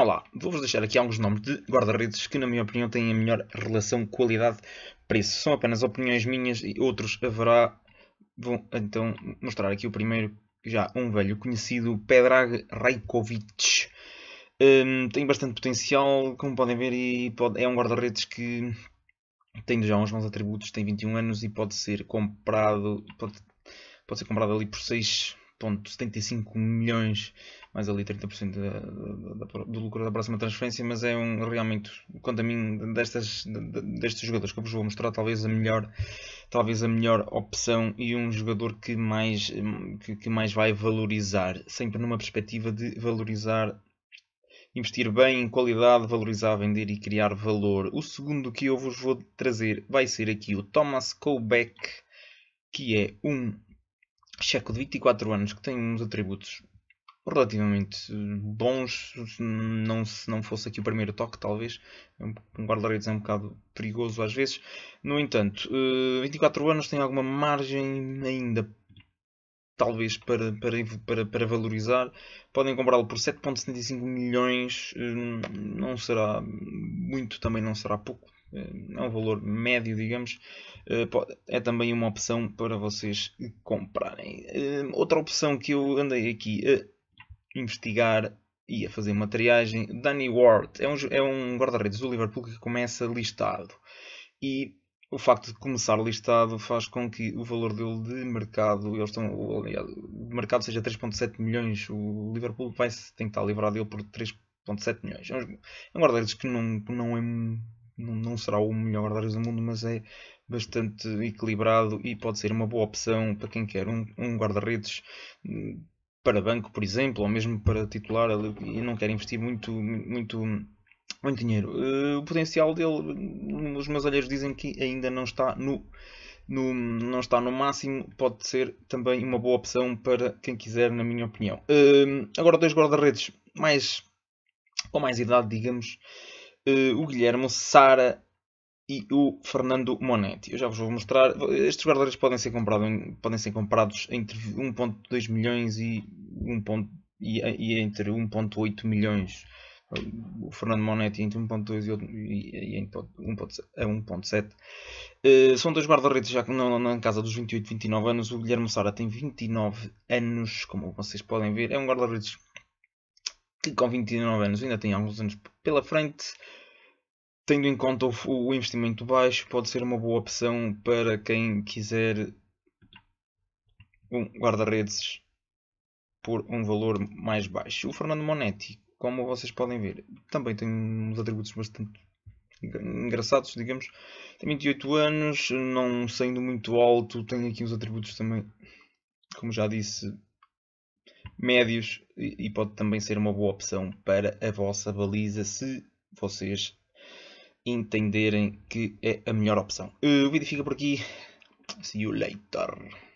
Olá, vou-vos deixar aqui alguns nomes de guarda-redes que, na minha opinião, têm a melhor relação qualidade-preço. São apenas opiniões minhas e outros haverá. Vou então mostrar aqui o primeiro, já um velho conhecido, Pedrag Rajkovic. Um, tem bastante potencial, como podem ver, e pode, é um guarda-redes que tem já uns bons atributos, tem 21 anos e pode ser comprado, pode, pode ser comprado ali por 6 7,75 milhões, mais ali 30% da, da, da, do lucro da próxima transferência, mas é um realmente, quanto a mim, destas, destes jogadores que eu vos vou mostrar, talvez a melhor, talvez a melhor opção e um jogador que mais, que, que mais vai valorizar, sempre numa perspectiva de valorizar investir bem em qualidade, valorizar, vender e criar valor. O segundo que eu vos vou trazer vai ser aqui o Thomas Kobeck, que é um checo de 24 anos que tem uns atributos relativamente bons, não se não fosse aqui o primeiro toque, talvez. É um guarda-redes é um bocado perigoso às vezes. No entanto, 24 eh, anos tem alguma margem ainda, talvez, para, para, para, para valorizar. Podem comprá-lo por 7,75 milhões, eh, não será muito, também não será pouco. Eh, é um valor médio, digamos, eh, é também uma opção para vocês comprarem. Eh, outra opção que eu andei aqui a investigar e a fazer uma triagem, Danny Ward, é um, é um guarda-redes do Liverpool que começa listado. E o facto de começar listado faz com que o valor dele de mercado, eles estão, o, o mercado seja 3.7 milhões, o Liverpool vai tem que estar livrado dele por 3.7 milhões. É, é um guarda-redes que não, não é não, será o melhor guarda-redes do mundo, mas é bastante equilibrado e pode ser uma boa opção para quem quer um, um guarda-redes hum, para banco, por exemplo, ou mesmo para titular e não quer investir muito, muito, muito dinheiro. Eh, o potencial dele, hum, os meus olheiros dizem que ainda não está no, no, não está no máximo, pode ser também uma boa opção para quem quiser, na minha opinião. Uh, agora, dois guarda-redes mais com mais idade, digamos, eh, o Guilherme Sara e o Fernando Monetti. Eu já vos vou mostrar. Estes guarda-redes podem ser, podem ser comprados entre 1.2 milhões e, 1. e, e entre 1.8 milhões. O Fernando Monetti entre 1.2 e, e, e 1.7. Uh, são dois guarda-redes já na, na casa dos 28, 29 anos. O Guilherme Sara tem 29 anos, como vocês podem ver. É um guarda-redes que com 29 anos ainda tem alguns anos pela frente, tendo em conta o, investimento baixo, pode ser uma boa opção para quem quiser um guarda-redes por um valor mais baixo. O Fernando Monetti, como vocês podem ver, também tem uns atributos bastante engraçados, digamos. Tem 28 anos, não sendo muito alto, tem aqui uns atributos também, como já disse, médios e pode também ser uma boa opção para a vossa baliza se vocês entenderem que é a melhor opção. Eh, o vídeo fica por aqui. See you later.